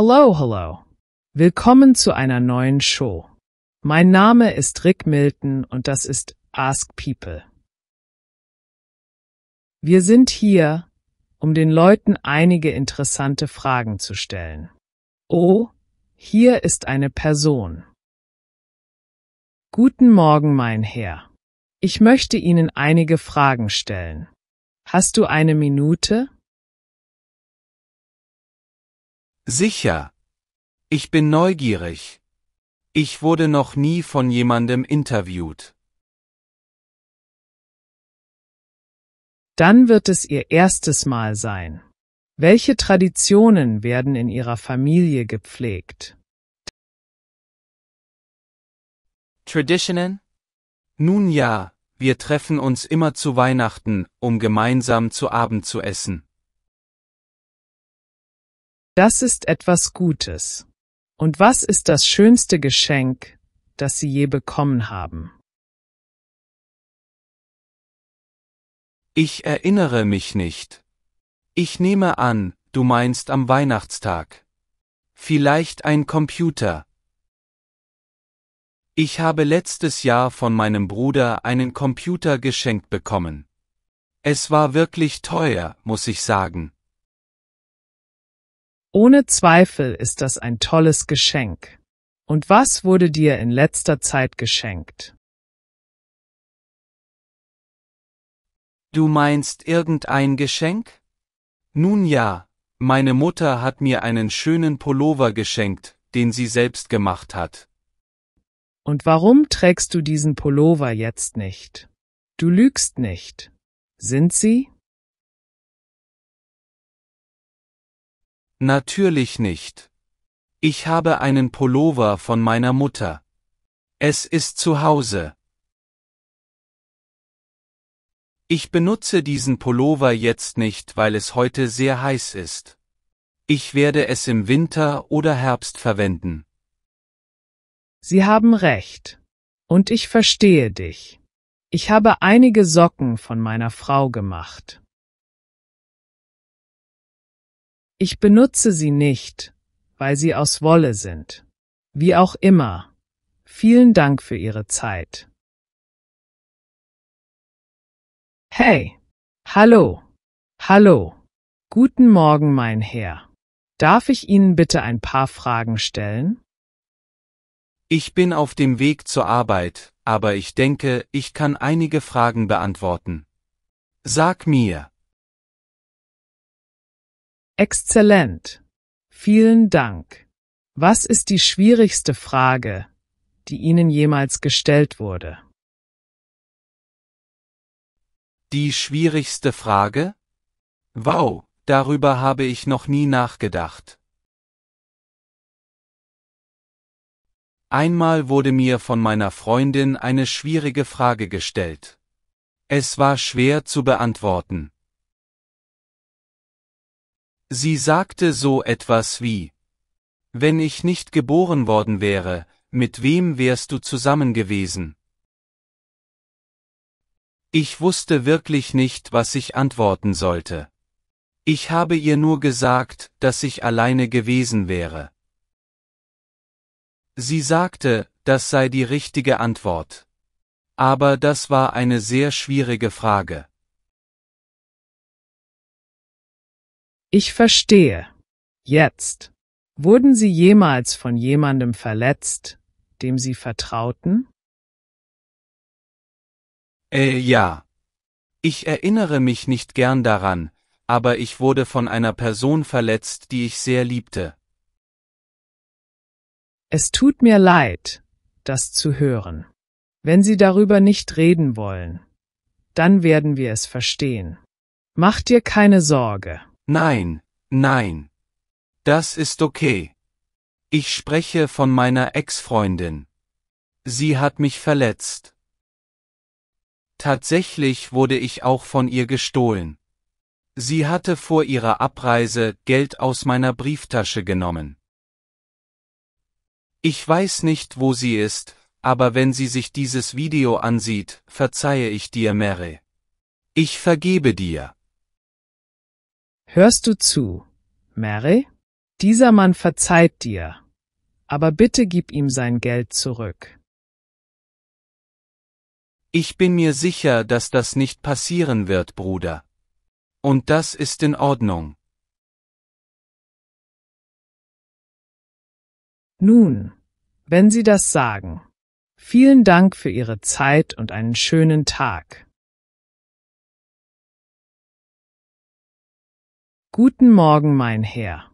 Hello, hello. Willkommen zu einer neuen Show. Mein Name ist Rick Milton und das ist Ask People. Wir sind hier, um den Leuten einige interessante Fragen zu stellen. Oh, hier ist eine Person. Guten Morgen, mein Herr. Ich möchte Ihnen einige Fragen stellen. Hast du eine Minute? Sicher. Ich bin neugierig. Ich wurde noch nie von jemandem interviewt. Dann wird es Ihr erstes Mal sein. Welche Traditionen werden in Ihrer Familie gepflegt? Traditionen? Nun ja, wir treffen uns immer zu Weihnachten, um gemeinsam zu Abend zu essen. Das ist etwas Gutes. Und was ist das schönste Geschenk, das Sie je bekommen haben? Ich erinnere mich nicht. Ich nehme an, du meinst am Weihnachtstag. Vielleicht ein Computer. Ich habe letztes Jahr von meinem Bruder einen Computer geschenkt bekommen. Es war wirklich teuer, muss ich sagen. Ohne Zweifel ist das ein tolles Geschenk. Und was wurde dir in letzter Zeit geschenkt? Du meinst irgendein Geschenk? Nun ja, meine Mutter hat mir einen schönen Pullover geschenkt, den sie selbst gemacht hat. Und warum trägst du diesen Pullover jetzt nicht? Du lügst nicht. Sind sie? Natürlich nicht. Ich habe einen Pullover von meiner Mutter. Es ist zu Hause. Ich benutze diesen Pullover jetzt nicht, weil es heute sehr heiß ist. Ich werde es im Winter oder Herbst verwenden. Sie haben recht. Und ich verstehe dich. Ich habe einige Socken von meiner Frau gemacht. Ich benutze sie nicht, weil sie aus Wolle sind. Wie auch immer. Vielen Dank für Ihre Zeit. Hey. Hallo. Hallo. Guten Morgen, mein Herr. Darf ich Ihnen bitte ein paar Fragen stellen? Ich bin auf dem Weg zur Arbeit, aber ich denke, ich kann einige Fragen beantworten. Sag mir. Exzellent. Vielen Dank. Was ist die schwierigste Frage, die Ihnen jemals gestellt wurde? Die schwierigste Frage? Wow, darüber habe ich noch nie nachgedacht. Einmal wurde mir von meiner Freundin eine schwierige Frage gestellt. Es war schwer zu beantworten. Sie sagte so etwas wie, wenn ich nicht geboren worden wäre, mit wem wärst du zusammen gewesen? Ich wusste wirklich nicht, was ich antworten sollte. Ich habe ihr nur gesagt, dass ich alleine gewesen wäre. Sie sagte, das sei die richtige Antwort. Aber das war eine sehr schwierige Frage. Ich verstehe. Jetzt. Wurden Sie jemals von jemandem verletzt, dem Sie vertrauten? Äh, ja. Ich erinnere mich nicht gern daran, aber ich wurde von einer Person verletzt, die ich sehr liebte. Es tut mir leid, das zu hören. Wenn Sie darüber nicht reden wollen, dann werden wir es verstehen. Mach dir keine Sorge. Nein, nein. Das ist okay. Ich spreche von meiner Ex-Freundin. Sie hat mich verletzt. Tatsächlich wurde ich auch von ihr gestohlen. Sie hatte vor ihrer Abreise Geld aus meiner Brieftasche genommen. Ich weiß nicht, wo sie ist, aber wenn sie sich dieses Video ansieht, verzeihe ich dir, Mary. Ich vergebe dir. Hörst du zu, Mary? Dieser Mann verzeiht dir, aber bitte gib ihm sein Geld zurück. Ich bin mir sicher, dass das nicht passieren wird, Bruder. Und das ist in Ordnung. Nun, wenn Sie das sagen. Vielen Dank für Ihre Zeit und einen schönen Tag. Guten Morgen, mein Herr.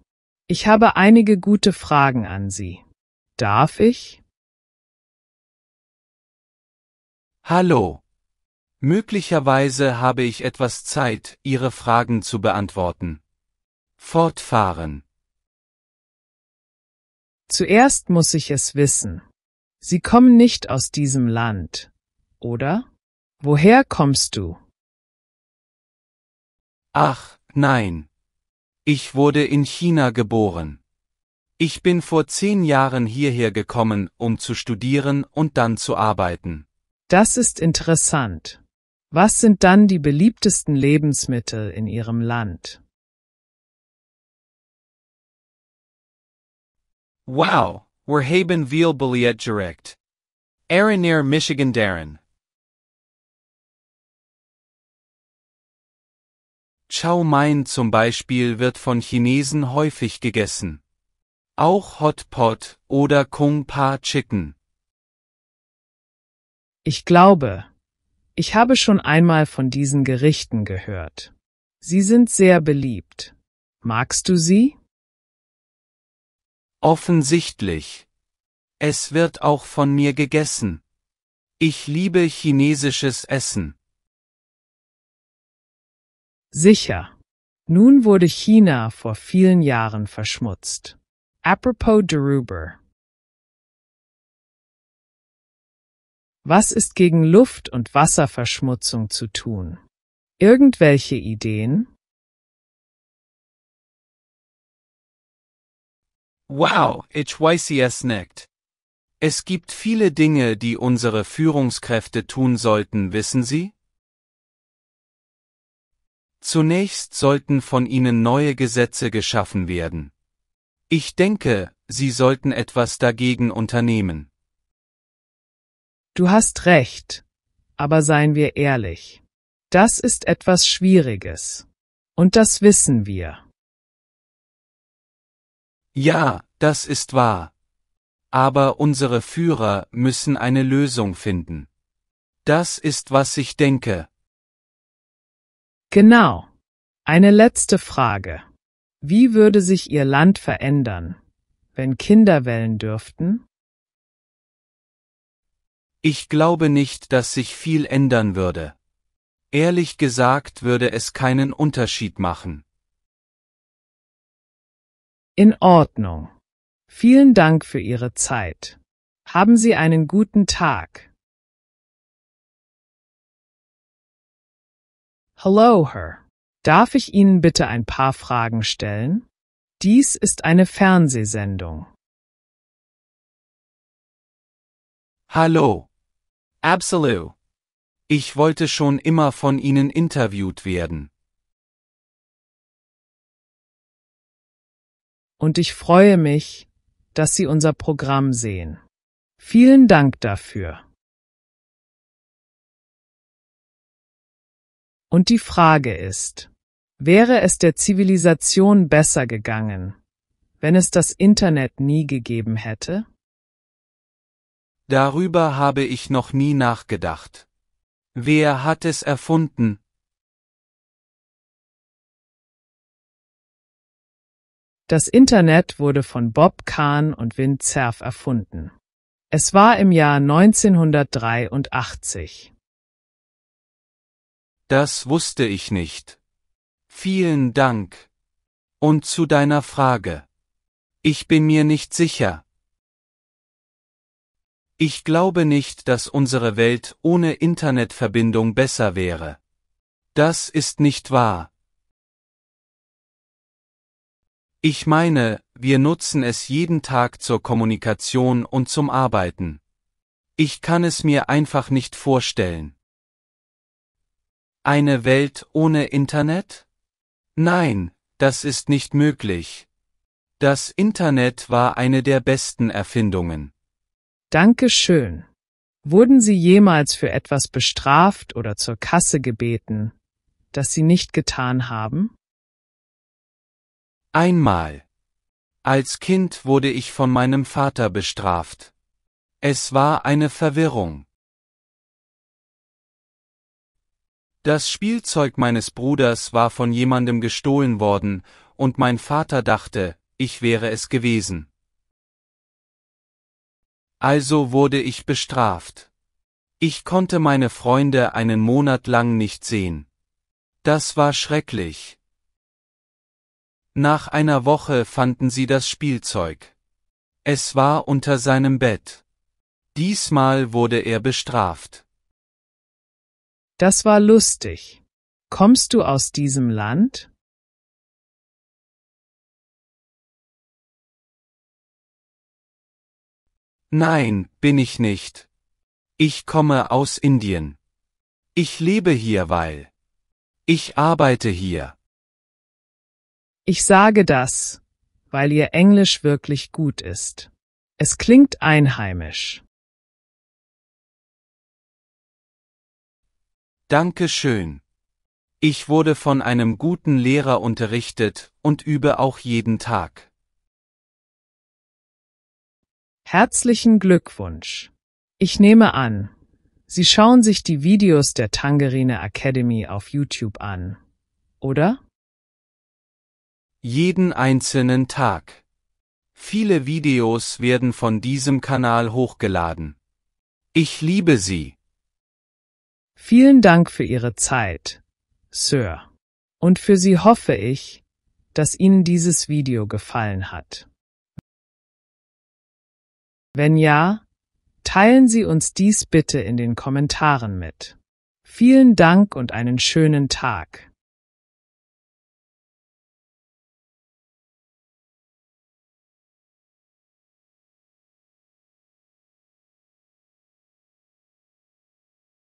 Ich habe einige gute Fragen an Sie. Darf ich? Hallo. Möglicherweise habe ich etwas Zeit, Ihre Fragen zu beantworten. Fortfahren. Zuerst muss ich es wissen. Sie kommen nicht aus diesem Land, oder? Woher kommst du? Ach, nein. Ich wurde in China geboren. Ich bin vor zehn Jahren hierher gekommen, um zu studieren und dann zu arbeiten. Das ist interessant. Was sind dann die beliebtesten Lebensmittel in Ihrem Land? Wow, wir haben viel Billett direkt. Erinner Michigan Darren. Chow Mein zum Beispiel wird von Chinesen häufig gegessen. Auch Hot Pot oder Kung Pa Chicken. Ich glaube, ich habe schon einmal von diesen Gerichten gehört. Sie sind sehr beliebt. Magst du sie? Offensichtlich. Es wird auch von mir gegessen. Ich liebe chinesisches Essen. Sicher. Nun wurde China vor vielen Jahren verschmutzt. Apropos Deruber. Was ist gegen Luft- und Wasserverschmutzung zu tun? Irgendwelche Ideen? Wow, HYCS nickt. Es gibt viele Dinge, die unsere Führungskräfte tun sollten, wissen Sie? Zunächst sollten von ihnen neue Gesetze geschaffen werden. Ich denke, sie sollten etwas dagegen unternehmen. Du hast recht, aber seien wir ehrlich. Das ist etwas Schwieriges. Und das wissen wir. Ja, das ist wahr. Aber unsere Führer müssen eine Lösung finden. Das ist, was ich denke. Genau. Eine letzte Frage. Wie würde sich Ihr Land verändern, wenn Kinder wählen dürften? Ich glaube nicht, dass sich viel ändern würde. Ehrlich gesagt würde es keinen Unterschied machen. In Ordnung. Vielen Dank für Ihre Zeit. Haben Sie einen guten Tag. Hello Her. Darf ich Ihnen bitte ein paar Fragen stellen? Dies ist eine Fernsehsendung. Hallo. Absolute. Ich wollte schon immer von Ihnen interviewt werden. Und ich freue mich, dass Sie unser Programm sehen. Vielen Dank dafür. Und die Frage ist, wäre es der Zivilisation besser gegangen, wenn es das Internet nie gegeben hätte? Darüber habe ich noch nie nachgedacht. Wer hat es erfunden? Das Internet wurde von Bob Kahn und Vin Cerf erfunden. Es war im Jahr 1983. Das wusste ich nicht. Vielen Dank. Und zu deiner Frage. Ich bin mir nicht sicher. Ich glaube nicht, dass unsere Welt ohne Internetverbindung besser wäre. Das ist nicht wahr. Ich meine, wir nutzen es jeden Tag zur Kommunikation und zum Arbeiten. Ich kann es mir einfach nicht vorstellen. Eine Welt ohne Internet? Nein, das ist nicht möglich. Das Internet war eine der besten Erfindungen. Dankeschön. Wurden Sie jemals für etwas bestraft oder zur Kasse gebeten, das Sie nicht getan haben? Einmal. Als Kind wurde ich von meinem Vater bestraft. Es war eine Verwirrung. Das Spielzeug meines Bruders war von jemandem gestohlen worden, und mein Vater dachte, ich wäre es gewesen. Also wurde ich bestraft. Ich konnte meine Freunde einen Monat lang nicht sehen. Das war schrecklich. Nach einer Woche fanden sie das Spielzeug. Es war unter seinem Bett. Diesmal wurde er bestraft. Das war lustig. Kommst du aus diesem Land? Nein, bin ich nicht. Ich komme aus Indien. Ich lebe hier, weil ich arbeite hier. Ich sage das, weil ihr Englisch wirklich gut ist. Es klingt einheimisch. Danke schön. Ich wurde von einem guten Lehrer unterrichtet und übe auch jeden Tag. Herzlichen Glückwunsch. Ich nehme an, Sie schauen sich die Videos der Tangerine Academy auf YouTube an, oder? Jeden einzelnen Tag. Viele Videos werden von diesem Kanal hochgeladen. Ich liebe sie. Vielen Dank für Ihre Zeit, Sir. Und für Sie hoffe ich, dass Ihnen dieses Video gefallen hat. Wenn ja, teilen Sie uns dies bitte in den Kommentaren mit. Vielen Dank und einen schönen Tag.